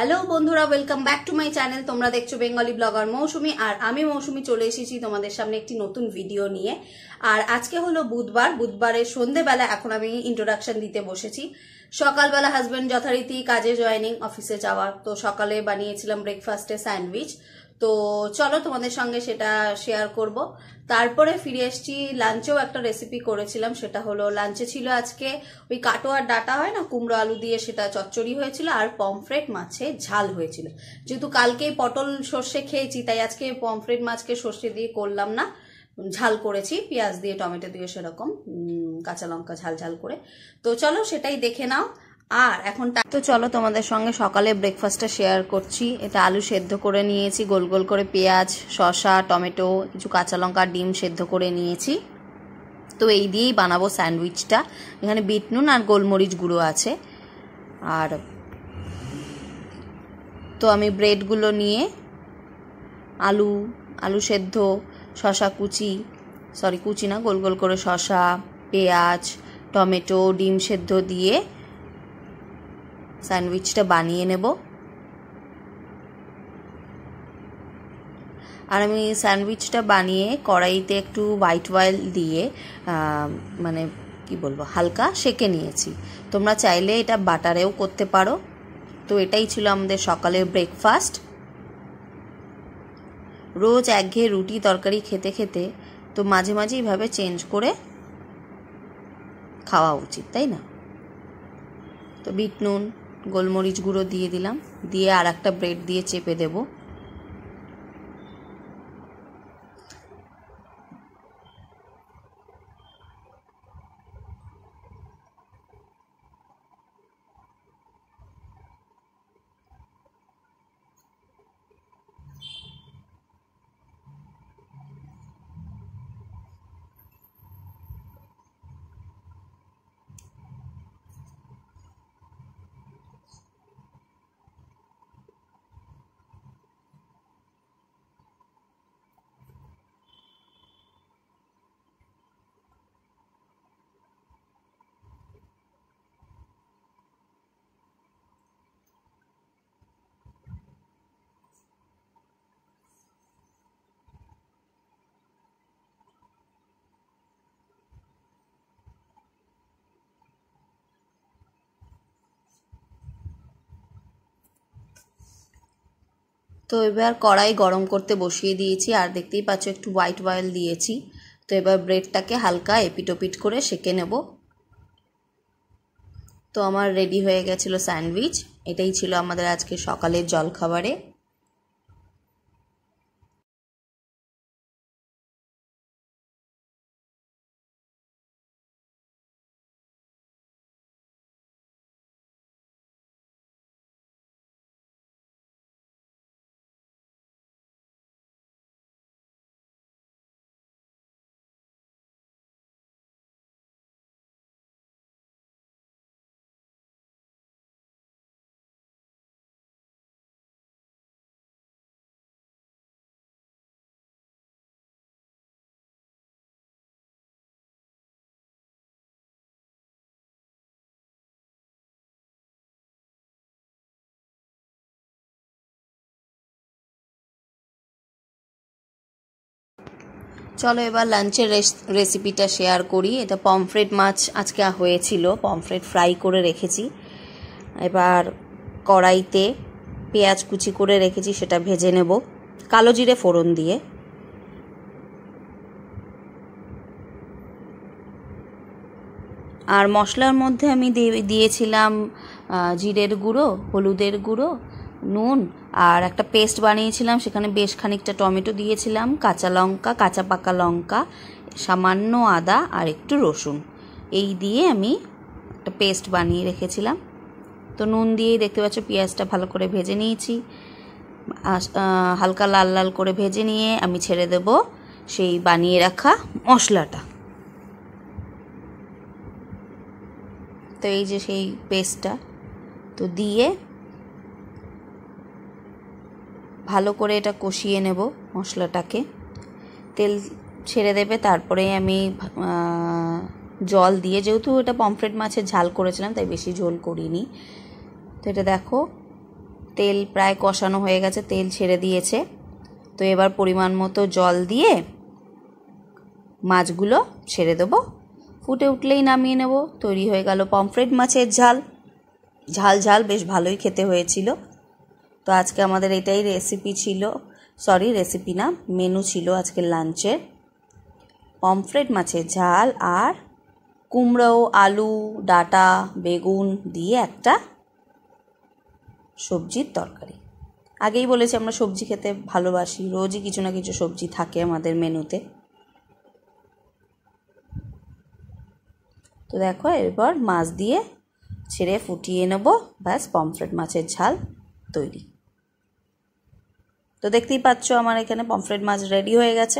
hello বন্ধুরা welcome back to my channel তোমরা দেখছো বেঙ্গলি ব্লগার মৌসুমি আর আমি মৌসুমি চলে এসেছি তোমাদের সামনে একটি নতুন ভিডিও নিয়ে আর আজকে হলো বুধবার বুধবারের সন্ধেবেলা এখন আমি ইন্ট্রোডাকশন দিতে বসেছি সকালবেলা হাজব্যান্ড যথারীতি কাজে জয়নিং অফিসে যাওয়া তো সকালে বানিয়েছিলাম ব্রেকফাস্টে স্যান্ডউইচ তো চলো তোমাদের সঙ্গে সেটা শেয়ার করব তারপরে ফিরে এসছি লাঞ্চেও একটা রেসিপি করেছিলাম সেটা হলো লাঞ্চে ছিল আজকে ওই কাটোয়ার ডাটা হয় না কুমড়ো আলু দিয়ে সেটা চচ্চড়ি হয়েছিল আর পমফ্রেট মাছে ঝাল হয়েছিল যেহেতু কালকেই পটল সর্ষে খেয়েছি তাই আজকে পমফ্রেট মাছকে সর্ষে দিয়ে করলাম না ঝাল করেছি পেঁয়াজ দিয়ে টমেটো দিয়ে সেরকম কাঁচা লঙ্কা ঝাল ঝাল করে তো চলো সেটাই দেখে নাও আর এখন তো চলো তোমাদের সঙ্গে সকালে ব্রেকফাস্টটা শেয়ার করছি এটা আলু সেদ্ধ করে নিয়েছি গোল গোল করে পেঁয়াজ শশা টমেটো কিছু কাঁচা লঙ্কা ডিম সেদ্ধ করে নিয়েছি তো এই দিয়েই বানাবো স্যান্ডউইচটা এখানে বিটনুন আর গোলমরিচ গুঁড়ো আছে আর তো আমি ব্রেডগুলো নিয়ে আলু আলু সেদ্ধ শশা কুচি সরি কুচি না গোল গোল করে শশা পেঁয়াজ টমেটো ডিম সেদ্ধ দিয়ে স্যান্ডউইচটা বানিয়ে নেব আর আমি স্যান্ডউইচটা বানিয়ে কড়াইতে একটু হোয়াইট অয়েল দিয়ে মানে কি বলবো হালকা সেকে নিয়েছি তোমরা চাইলে এটা বাটারেও করতে পারো তো এটাই ছিল আমাদের সকালের ব্রেকফাস্ট রোজ একঘেয়ে রুটি তরকারি খেতে খেতে তো মাঝে মাঝে এইভাবে চেঞ্জ করে খাওয়া উচিত তাই না তো বিট নুন গোলমরিচ গুঁড়ো দিয়ে দিলাম দিয়ে আর একটা ব্রেড দিয়ে চেপে দেবো তো এবার কড়াই গরম করতে বসিয়ে দিয়েছি আর দেখতেই পাচ্ছ একটু হোয়াইট অয়েল দিয়েছি তো এবার ব্রেডটাকে হালকা এপিটোপিট করে সেঁকে নেব তো আমার রেডি হয়ে গেছিলো স্যান্ডউইচ এটাই ছিল আমাদের আজকে সকালের জলখাবারে চলো এবার লাঞ্চের রেসিপিটা শেয়ার করি এটা পমফ্রেট মাছ আজকে হয়েছিল পমফ্রেট ফ্রাই করে রেখেছি এবার কড়াইতে পেঁয়াজ কুচি করে রেখেছি সেটা ভেজে নেব কালো জিরে ফোড়ন দিয়ে আর মশলার মধ্যে আমি দিয়েছিলাম জিরের গুঁড়ো হলুদের গুঁড়ো নুন আর একটা পেস্ট বানিয়েছিলাম সেখানে বেশ খানিকটা টমেটো দিয়েছিলাম কাঁচা লঙ্কা কাঁচা পাকা লঙ্কা সামান্য আদা আর একটু রসুন এই দিয়ে আমি একটা পেস্ট বানিয়ে রেখেছিলাম তো নুন দিয়েই দেখতে পাচ্ছ পেঁয়াজটা ভালো করে ভেজে নিয়েছি হালকা লাল লাল করে ভেজে নিয়ে আমি ছেড়ে দেব সেই বানিয়ে রাখা মশলাটা তো এই যে সেই পেস্টটা তো দিয়ে ভালো করে এটা কষিয়ে নেব মশলাটাকে তেল ছেড়ে দেবে তারপরে আমি জল দিয়ে যেহেতু এটা পমফ্রেট মাছের ঝাল করেছিলাম তাই বেশি ঝোল করিনি তো এটা দেখো তেল প্রায় কষানো হয়ে গেছে তেল ছেড়ে দিয়েছে তো এবার পরিমাণ মতো জল দিয়ে মাছগুলো ছেড়ে দেবো ফুটে উঠলেই নামিয়ে নেব তৈরি হয়ে গেল পমফ্রেট মাছের ঝাল ঝাল ঝাল বেশ ভালোই খেতে হয়েছিল তো আজকে আমাদের এটাই রেসিপি ছিল সরি রেসিপি না মেনু ছিল আজকে লাঞ্চের পমফ্রেট মাছের ঝাল আর কুমড়ো আলু ডাটা বেগুন দিয়ে একটা সবজির তরকারি আগেই বলেছি আমরা সবজি খেতে ভালোবাসি রোজই কিছু না কিছু সবজি থাকে আমাদের মেনুতে তো দেখো এরপর মাছ দিয়ে ছেড়ে ফুটিয়ে নেব ব্যাস পমফ্রেট মাছের ঝাল তৈরি তো দেখতেই পাচ্ছ আমার এখানে পমফ্রেট মাছ রেডি হয়ে গেছে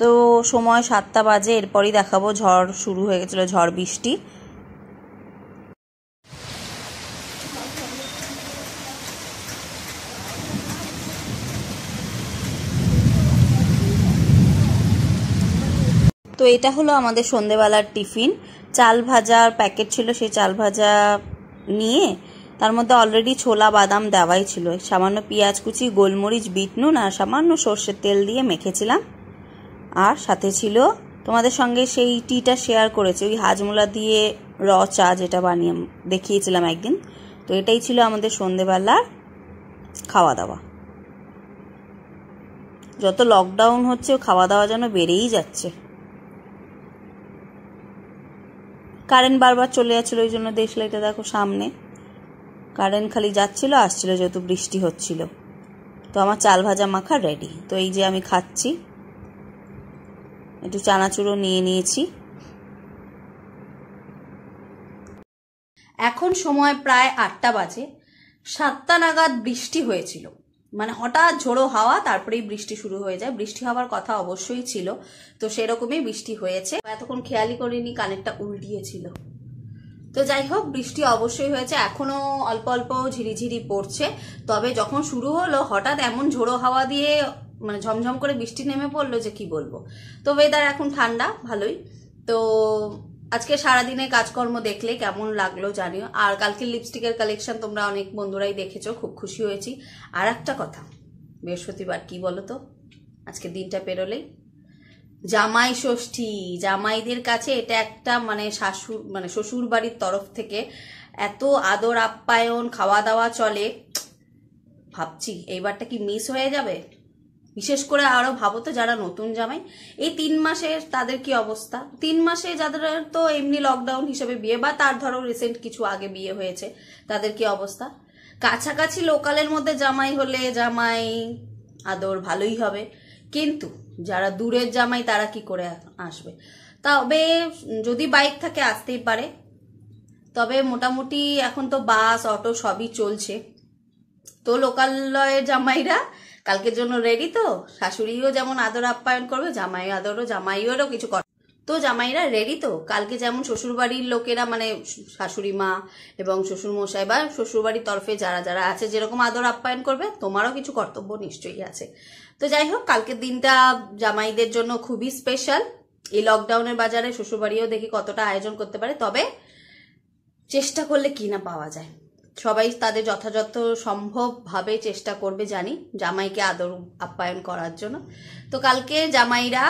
তো সময় সাতটা বাজে এরপরই দেখাবো ঝড় শুরু হয়ে গেছিল ঝড় বৃষ্টি তো এটা হলো আমাদের সন্ধেবেলার টিফিন চাল ভাজার প্যাকেট ছিল সেই চাল ভাজা নিয়ে তার মধ্যে অলরেডি ছোলা বাদাম দেওয়াই ছিল সামান্য পেঁয়াজ কুচি গোলমরিচ বিট নুন আর সামান্য সর্ষের তেল দিয়ে মেখেছিলাম আর সাথে ছিল তোমাদের সঙ্গে সেই টিটা শেয়ার করেছি ওই হাজমোলা দিয়ে র চা যেটা বানিয়ে দেখিয়েছিলাম একদিন তো এটাই ছিল আমাদের সন্ধেবেলার খাওয়া দাওয়া যত লকডাউন হচ্ছে খাওয়া দাওয়া যেন বেড়েই যাচ্ছে কারেন্ট বারবার চলে যাচ্ছিলো ওই জন্য দেখলে এটা দেখো সামনে কারেন্ট খালি যাচ্ছিল আসছিল যেহেতু বৃষ্টি হচ্ছিল তো আমার চাল ভাজা মাখা রেডি তো এই যে আমি খাচ্ছি একটু চানাচুরও নিয়ে নিয়েছি এখন সময় প্রায় আটটা বাজে সাতটা নাগাদ বৃষ্টি হয়েছিল মানে হঠাৎ ঝোড়ো হাওয়া তারপরেই বৃষ্টি শুরু হয়ে যায় বৃষ্টি হওয়ার কথা অবশ্যই ছিল তো সেরকমই বৃষ্টি হয়েছে এতক্ষণ খেয়ালি করিনি কানেরটা উল্টিয়েছিল তো যাই হোক বৃষ্টি অবশ্যই হয়েছে এখনো অল্প অল্প ঝিরিঝিরি পড়ছে তবে যখন শুরু হলো হঠাৎ এমন ঝোড়ো হাওয়া দিয়ে মানে ঝমঝম করে বৃষ্টি নেমে পড়লো যে কি বলবো তো ওয়েদার এখন ঠান্ডা ভালোই তো আজকে সারাদিনে কাজকর্ম দেখলে কেমন লাগলো জানিও আর কালকে লিপস্টিকের কালেকশন তোমরা অনেক বন্ধুরাই দেখেছো খুব খুশি হয়েছি আর একটা কথা বৃহস্পতিবার কি বলো তো আজকে দিনটা পেরোলেই জামাই ষষ্ঠী জামাইদের কাছে এটা একটা মানে শাশুর মানে শ্বশুর বাড়ির তরফ থেকে এত আদর আপ্যায়ন খাওয়া দাওয়া চলে ভাবছি এইবারটা কি মিস হয়ে যাবে বিশেষ করে আরও ভাবো তো যারা নতুন জামাই এই তিন মাসে তাদের কি অবস্থা তিন মাসে যাদের তো এমনি লকডাউন হিসেবে বিয়ে বা তার ধরো রিসেন্ট কিছু আগে বিয়ে হয়েছে তাদের কি অবস্থা কাছাকাছি লোকালের মধ্যে জামাই হলে জামাই আদর ভালোই হবে কিন্তু যারা দূরের জামাই তারা কি করে আসবে তবে যদি বাইক থাকে আসতেই পারে তবে মোটামুটি এখন তো বাস অটো সবই চলছে তো লোকালয়ের জামাইরা কালকের জন্য রেডি তো শাশুড়িও যেমন আদর আপ্যায়ন করবে জামাই আদরও জামাইয়েরও কিছু কর তো জামাইরা রেডি তো কালকে যেমন শ্বশুরবাড়ির লোকেরা মানে শাশুড়ি মা এবং শ্বশুরমশাই বা শ্বশুরবাড়ির তরফে যারা যারা আছে যেরকম আদর আপ্যায়ন করবে তোমারও কিছু কর্তব্য নিশ্চয়ই আছে তো যাই হোক কালকের দিনটা জামাইদের জন্য খুবই স্পেশাল এই লকডাউনের বাজারে শ্বশুরবাড়িও দেখি কতটা আয়োজন করতে পারে তবে চেষ্টা করলে কি না পাওয়া যায় সবাই তাদের যথাযথ সম্ভবভাবে চেষ্টা করবে জানি জামাইকে আদর আপ্যায়ন করার জন্য তো কালকে জামাইরা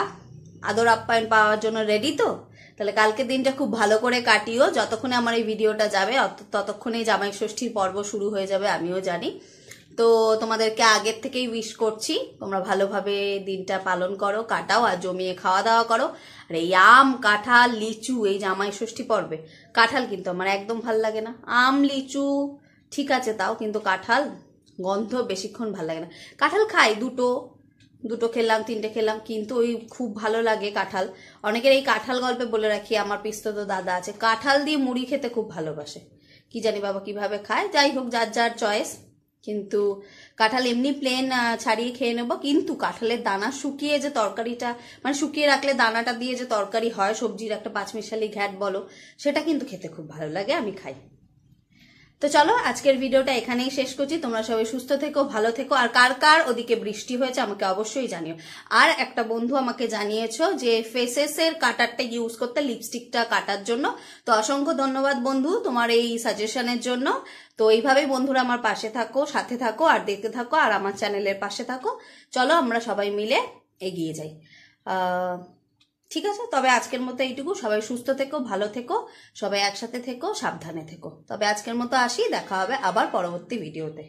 আদর আপ্যায়ন পাওয়ার জন্য রেডি তো তাহলে কালকের দিনটা খুব ভালো করে কাটিও যতক্ষণে আমার এই ভিডিওটা যাবে ততক্ষণেই জামাই ষষ্ঠীর পর্ব শুরু হয়ে যাবে আমিও জানি তো তোমাদেরকে আগের থেকেই উইশ করছি তোমরা ভালোভাবে দিনটা পালন করো কাটাও আর জমিয়ে খাওয়া দাওয়া করো আর এই আম কাঁঠাল লিচু এই জামাই ষষ্ঠী পর্বে কাঁঠাল কিন্তু আমার একদম ভাল লাগে না আম লিচু ঠিক আছে তাও কিন্তু কাঁঠাল গন্ধ বেশিক্ষণ ভাল লাগে না কাঁঠাল খাই দুটো দুটো খেলাম তিনটে খেলাম কিন্তু ওই খুব ভালো লাগে কাঁঠাল অনেকের এই কাঁঠাল গল্পে বলে রাখি আমার পিস্তত দাদা আছে কাঁঠাল দিয়ে মুড়ি খেতে খুব ভালোবাসে কি জানি বাবা কিভাবে খায় যাই হোক যার যার চয়েস কিন্তু কাঁঠাল এমনি প্লেন ছাড়িয়ে খেয়ে নেবো কিন্তু কাঁঠালের দানা শুকিয়ে যে তরকারিটা মানে শুকিয়ে রাখলে দানাটা দিয়ে যে তরকারি হয় সবজির একটা পাঁচমিশালি ঘ্যাট বলো সেটা কিন্তু খেতে খুব ভালো লাগে আমি খাই তো চলো আজকের ভিডিওটা এখানেই শেষ করছি তোমরা সবাই সুস্থ থেকো ভালো থেকো আর কার কার ওদিকে বৃষ্টি হয়েছে আমাকে অবশ্যই জানিও আর একটা বন্ধু আমাকে জানিয়েছো যে ফেসেসের কাটারটা ইউজ করতে লিপস্টিকটা কাটার জন্য তো অসংখ্য ধন্যবাদ বন্ধু তোমার এই সাজেশনের জন্য তো এইভাবেই বন্ধুরা আমার পাশে থাকো সাথে থাকো আর দেখতে থাকো আর আমার চ্যানেলের পাশে থাকো চলো আমরা সবাই মিলে এগিয়ে যাই ঠিক আছে তবে আজকের মতো এইটুকু সবাই সুস্থ থেকো ভালো থেকো সবাই একসাথে থেকো সাবধানে থেকো তবে আজকের মতো আসি দেখা হবে আবার পরবর্তী ভিডিওতে